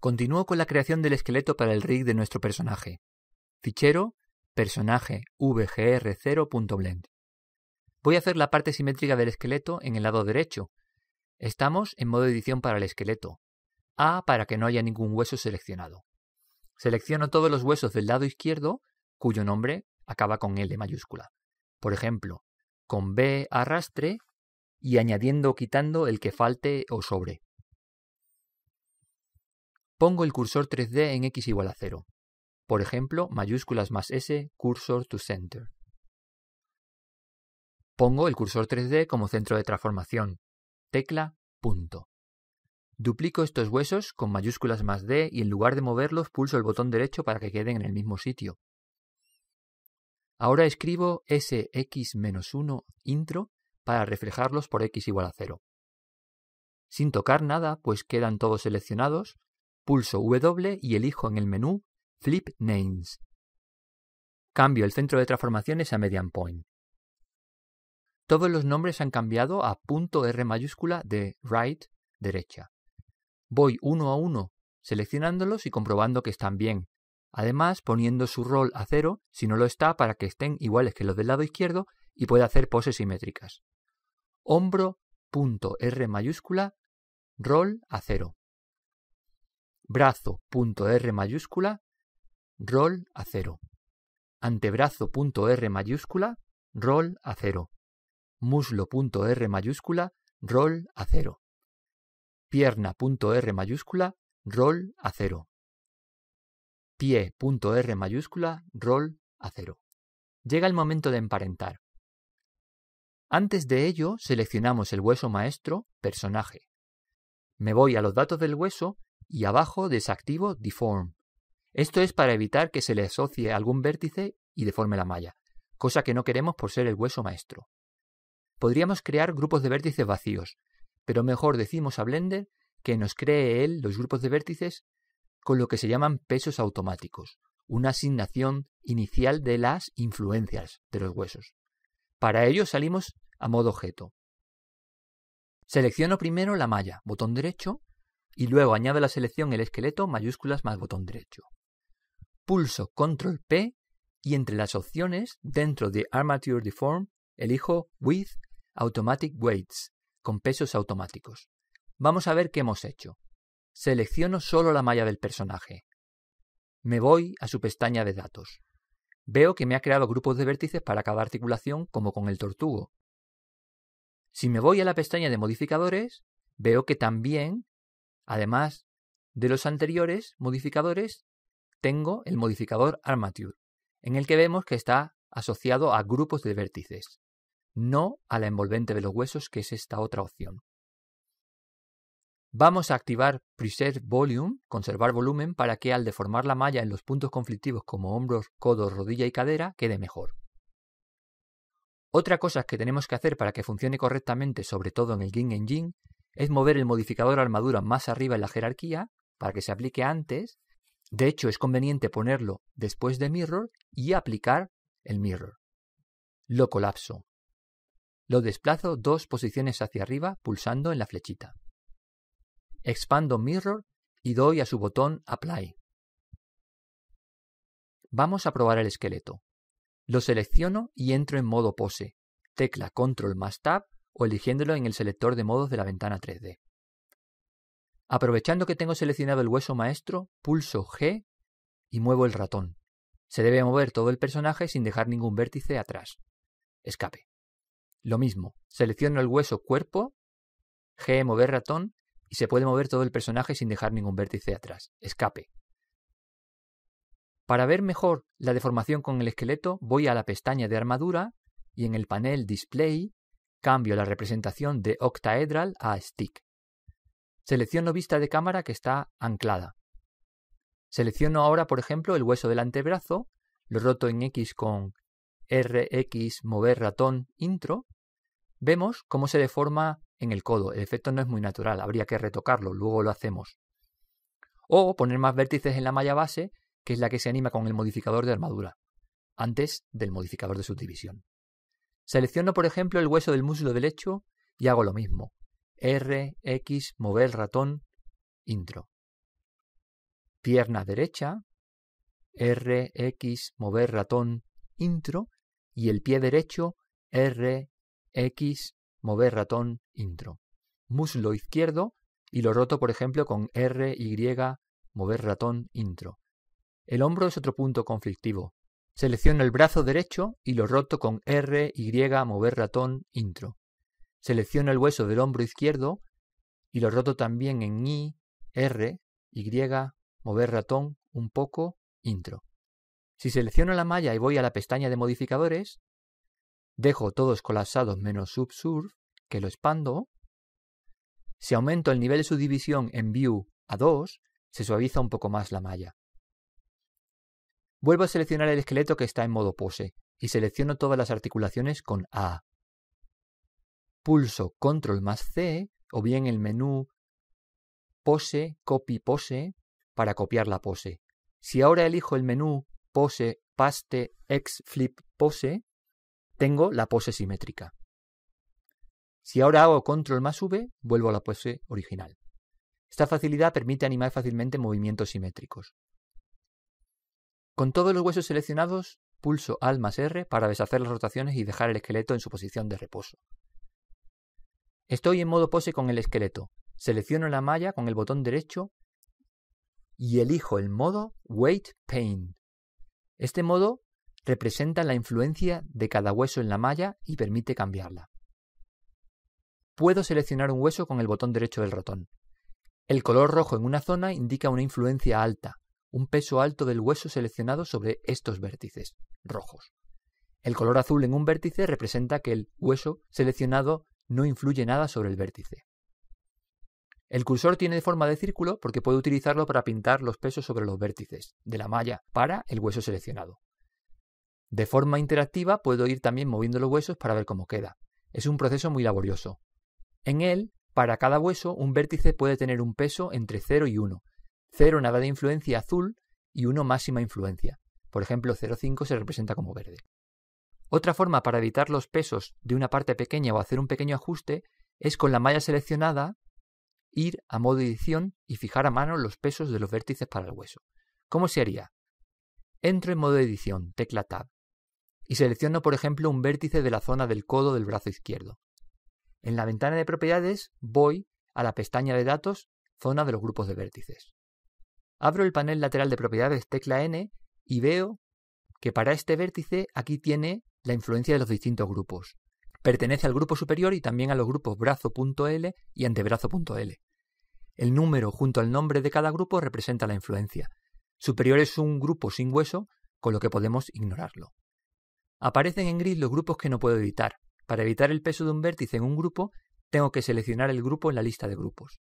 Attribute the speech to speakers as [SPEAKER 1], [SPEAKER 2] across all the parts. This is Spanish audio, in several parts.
[SPEAKER 1] Continúo con la creación del esqueleto para el rig de nuestro personaje. Fichero personaje vgr0.blend. Voy a hacer la parte simétrica del esqueleto en el lado derecho. Estamos en modo edición para el esqueleto. A para que no haya ningún hueso seleccionado. Selecciono todos los huesos del lado izquierdo cuyo nombre acaba con L mayúscula. Por ejemplo, con B arrastre y añadiendo o quitando el que falte o sobre. Pongo el cursor 3D en x igual a 0. Por ejemplo, mayúsculas más S, cursor to center. Pongo el cursor 3D como centro de transformación. Tecla, punto. Duplico estos huesos con mayúsculas más D y en lugar de moverlos pulso el botón derecho para que queden en el mismo sitio. Ahora escribo sx-1 intro para reflejarlos por x igual a 0. Sin tocar nada, pues quedan todos seleccionados pulso W y elijo en el menú Flip Names. Cambio el centro de transformaciones a Median Point. Todos los nombres han cambiado a punto R mayúscula de right, derecha. Voy uno a uno, seleccionándolos y comprobando que están bien. Además, poniendo su rol a cero si no lo está para que estén iguales que los del lado izquierdo y pueda hacer poses simétricas. Hombro, punto R mayúscula, rol a cero brazo.r mayúscula, rol a cero. Antebrazo.r mayúscula, rol a cero. Muslo.r mayúscula, rol a cero. Pierna.r mayúscula, rol a cero. Pie.r mayúscula, rol a cero. Llega el momento de emparentar. Antes de ello, seleccionamos el hueso maestro, personaje. Me voy a los datos del hueso y abajo desactivo Deform. Esto es para evitar que se le asocie algún vértice y deforme la malla, cosa que no queremos por ser el hueso maestro. Podríamos crear grupos de vértices vacíos, pero mejor decimos a Blender que nos cree él los grupos de vértices con lo que se llaman pesos automáticos, una asignación inicial de las influencias de los huesos. Para ello salimos a modo objeto. Selecciono primero la malla, botón derecho, y luego añado a la selección el esqueleto mayúsculas más botón derecho. Pulso Control P y entre las opciones dentro de Armature Deform elijo With Automatic Weights con pesos automáticos. Vamos a ver qué hemos hecho. Selecciono solo la malla del personaje. Me voy a su pestaña de datos. Veo que me ha creado grupos de vértices para cada articulación como con el tortugo. Si me voy a la pestaña de modificadores, veo que también Además de los anteriores modificadores, tengo el modificador armature, en el que vemos que está asociado a grupos de vértices, no a la envolvente de los huesos, que es esta otra opción. Vamos a activar Preserve Volume, conservar volumen, para que al deformar la malla en los puntos conflictivos como hombros, codos, rodilla y cadera quede mejor. Otra cosa que tenemos que hacer para que funcione correctamente, sobre todo en el Ging engine es mover el modificador armadura más arriba en la jerarquía para que se aplique antes. De hecho, es conveniente ponerlo después de mirror y aplicar el mirror. Lo colapso. Lo desplazo dos posiciones hacia arriba pulsando en la flechita. Expando mirror y doy a su botón apply. Vamos a probar el esqueleto. Lo selecciono y entro en modo pose. Tecla control más tab o eligiéndolo en el selector de modos de la ventana 3D. Aprovechando que tengo seleccionado el hueso maestro, pulso G y muevo el ratón. Se debe mover todo el personaje sin dejar ningún vértice atrás. Escape. Lo mismo, selecciono el hueso cuerpo, G mover ratón y se puede mover todo el personaje sin dejar ningún vértice atrás. Escape. Para ver mejor la deformación con el esqueleto, voy a la pestaña de armadura y en el panel Display Cambio la representación de octaedral a stick. Selecciono vista de cámara que está anclada. Selecciono ahora, por ejemplo, el hueso del antebrazo, lo roto en X con RX mover ratón intro. Vemos cómo se deforma en el codo. El efecto no es muy natural, habría que retocarlo, luego lo hacemos. O poner más vértices en la malla base, que es la que se anima con el modificador de armadura, antes del modificador de subdivisión. Selecciono, por ejemplo, el hueso del muslo derecho y hago lo mismo. R, X, mover ratón, intro. Pierna derecha, R, X, mover ratón, intro. Y el pie derecho, R, X, mover ratón, intro. Muslo izquierdo y lo roto, por ejemplo, con R, Y, mover ratón, intro. El hombro es otro punto conflictivo. Selecciono el brazo derecho y lo roto con R, Y, mover ratón, intro. Selecciono el hueso del hombro izquierdo y lo roto también en I, R, Y, mover ratón, un poco, intro. Si selecciono la malla y voy a la pestaña de modificadores, dejo todos colapsados menos subsurf, que lo expando. Si aumento el nivel de subdivisión en view a 2, se suaviza un poco más la malla. Vuelvo a seleccionar el esqueleto que está en modo pose y selecciono todas las articulaciones con A. Pulso Control más C o bien el menú Pose, Copy Pose para copiar la pose. Si ahora elijo el menú Pose, Paste, X Flip Pose, tengo la pose simétrica. Si ahora hago Control más V, vuelvo a la pose original. Esta facilidad permite animar fácilmente movimientos simétricos. Con todos los huesos seleccionados, pulso Alt más R para deshacer las rotaciones y dejar el esqueleto en su posición de reposo. Estoy en modo pose con el esqueleto. Selecciono la malla con el botón derecho y elijo el modo Weight Pain. Este modo representa la influencia de cada hueso en la malla y permite cambiarla. Puedo seleccionar un hueso con el botón derecho del ratón. El color rojo en una zona indica una influencia alta, un peso alto del hueso seleccionado sobre estos vértices rojos. El color azul en un vértice representa que el hueso seleccionado no influye nada sobre el vértice. El cursor tiene forma de círculo porque puedo utilizarlo para pintar los pesos sobre los vértices de la malla para el hueso seleccionado. De forma interactiva puedo ir también moviendo los huesos para ver cómo queda. Es un proceso muy laborioso. En él, para cada hueso, un vértice puede tener un peso entre 0 y 1, 0 nada de influencia azul y 1 máxima influencia. Por ejemplo, 0,5 se representa como verde. Otra forma para evitar los pesos de una parte pequeña o hacer un pequeño ajuste es con la malla seleccionada ir a modo edición y fijar a mano los pesos de los vértices para el hueso. ¿Cómo se haría? Entro en modo edición, tecla Tab, y selecciono por ejemplo un vértice de la zona del codo del brazo izquierdo. En la ventana de propiedades voy a la pestaña de datos, zona de los grupos de vértices. Abro el panel lateral de propiedades tecla N y veo que para este vértice aquí tiene la influencia de los distintos grupos. Pertenece al grupo superior y también a los grupos brazo.l y antebrazo.l. El número junto al nombre de cada grupo representa la influencia. Superior es un grupo sin hueso, con lo que podemos ignorarlo. Aparecen en gris los grupos que no puedo editar. Para evitar el peso de un vértice en un grupo, tengo que seleccionar el grupo en la lista de grupos.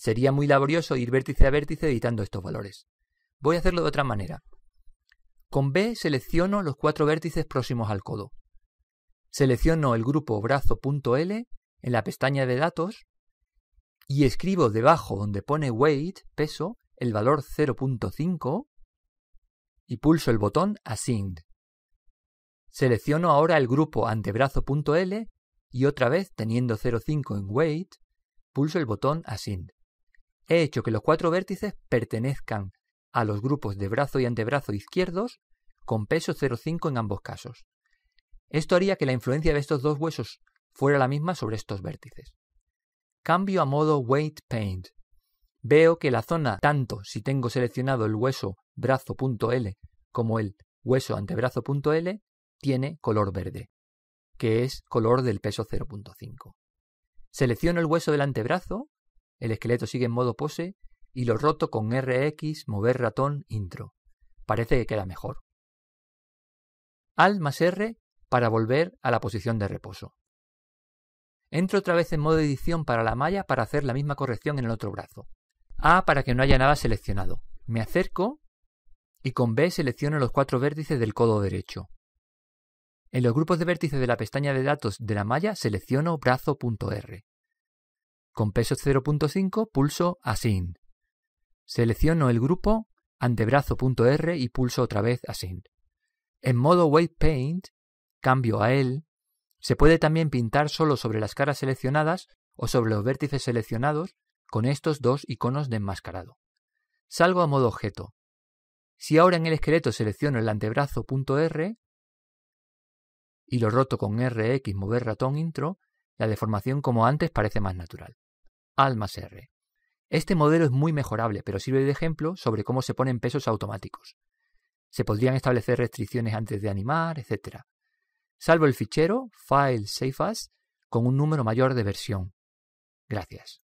[SPEAKER 1] Sería muy laborioso ir vértice a vértice editando estos valores. Voy a hacerlo de otra manera. Con B selecciono los cuatro vértices próximos al codo. Selecciono el grupo brazo.l en la pestaña de datos y escribo debajo donde pone weight, peso, el valor 0.5 y pulso el botón Async. Selecciono ahora el grupo antebrazo.l y otra vez teniendo 0.5 en weight, pulso el botón Async. He hecho que los cuatro vértices pertenezcan a los grupos de brazo y antebrazo izquierdos con peso 0,5 en ambos casos. Esto haría que la influencia de estos dos huesos fuera la misma sobre estos vértices. Cambio a modo Weight Paint. Veo que la zona, tanto si tengo seleccionado el hueso brazo.l como el hueso antebrazo.l, tiene color verde, que es color del peso 0.5. Selecciono el hueso del antebrazo el esqueleto sigue en modo pose y lo roto con RX, mover ratón, intro. Parece que queda mejor. Alt más R para volver a la posición de reposo. Entro otra vez en modo edición para la malla para hacer la misma corrección en el otro brazo. A para que no haya nada seleccionado. Me acerco y con B selecciono los cuatro vértices del codo derecho. En los grupos de vértices de la pestaña de datos de la malla selecciono brazo.r. Con peso 0.5 pulso Assign. Selecciono el grupo, antebrazo.r y pulso otra vez Assign. En modo Wave Paint, cambio a él. Se puede también pintar solo sobre las caras seleccionadas o sobre los vértices seleccionados con estos dos iconos de enmascarado. Salgo a modo objeto. Si ahora en el esqueleto selecciono el antebrazo.r y lo roto con RX mover ratón intro, la deformación como antes parece más natural. Almas R. Este modelo es muy mejorable, pero sirve de ejemplo sobre cómo se ponen pesos automáticos. Se podrían establecer restricciones antes de animar, etc. Salvo el fichero file SAFE as con un número mayor de versión. Gracias.